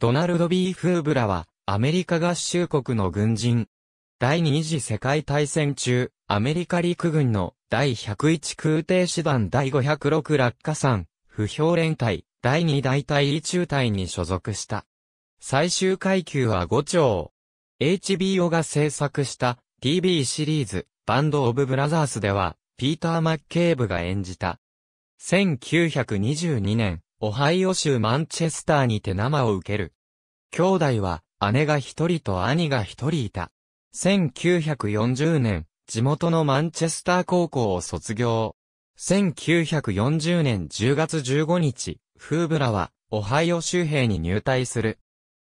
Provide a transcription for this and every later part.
ドナルド・ B・ フーブラは、アメリカ合衆国の軍人。第二次世界大戦中、アメリカ陸軍の第101空挺師団第506落下山、不評連隊、第2大隊位中隊に所属した。最終階級は5丁。HBO が制作した TV シリーズ、バンド・オブ・ブラザースでは、ピーター・マッケーブが演じた。1922年、オハイオ州マンチェスターにて生を受ける。兄弟は、姉が一人と兄が一人いた。1940年、地元のマンチェスター高校を卒業。1940年10月15日、フーブラは、オハイオ州兵に入隊する。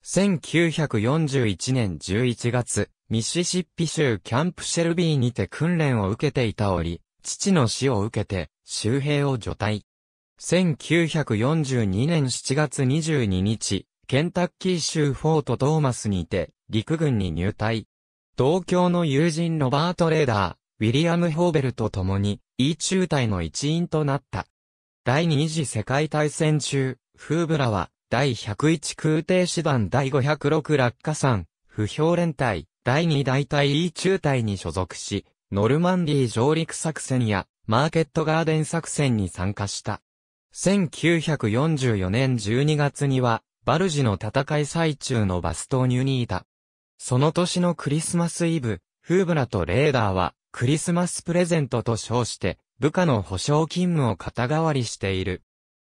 1941年11月、ミシシッピ州キャンプシェルビーにて訓練を受けていた折、父の死を受けて、州兵を除隊。1942年7月22日、ケンタッキー州フォート・トーマスにて、陸軍に入隊。同郷の友人ロバート・レーダー、ウィリアム・ホーベルと共に、E 中隊の一員となった。第二次世界大戦中、フーブラは、第101空挺師団第506落下山、不評連隊、第2大隊 E 中隊に所属し、ノルマンディー上陸作戦や、マーケットガーデン作戦に参加した。1944年12月には、バルジの戦い最中のバストーニュにいた。その年のクリスマスイブ、フーブラとレーダーは、クリスマスプレゼントと称して、部下の保証勤務を肩代わりしている。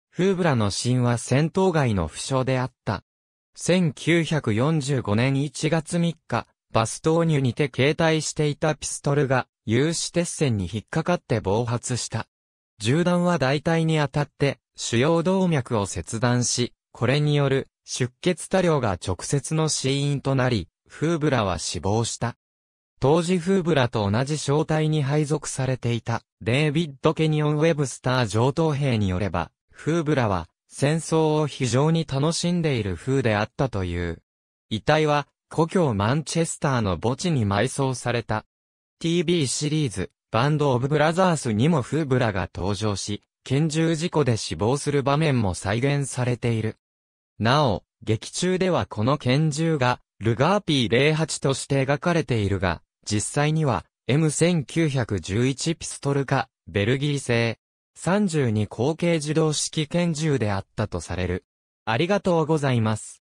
フーブラの死因は戦闘外の負傷であった。1945年1月3日、バストーニュにて携帯していたピストルが、有刺鉄線に引っかかって暴発した。銃弾は大体に当たって主要動脈を切断し、これによる出血多量が直接の死因となり、フーブラは死亡した。当時フーブラと同じ小隊に配属されていたデイビッド・ケニオン・ウェブスター上等兵によれば、フーブラは戦争を非常に楽しんでいる風であったという。遺体は故郷マンチェスターの墓地に埋葬された。TV シリーズバンド・オブ・ブラザースにもフーブラが登場し、拳銃事故で死亡する場面も再現されている。なお、劇中ではこの拳銃が、ルガー P08 として描かれているが、実際には、M1911 ピストルか、ベルギー製、32口径自動式拳銃であったとされる。ありがとうございます。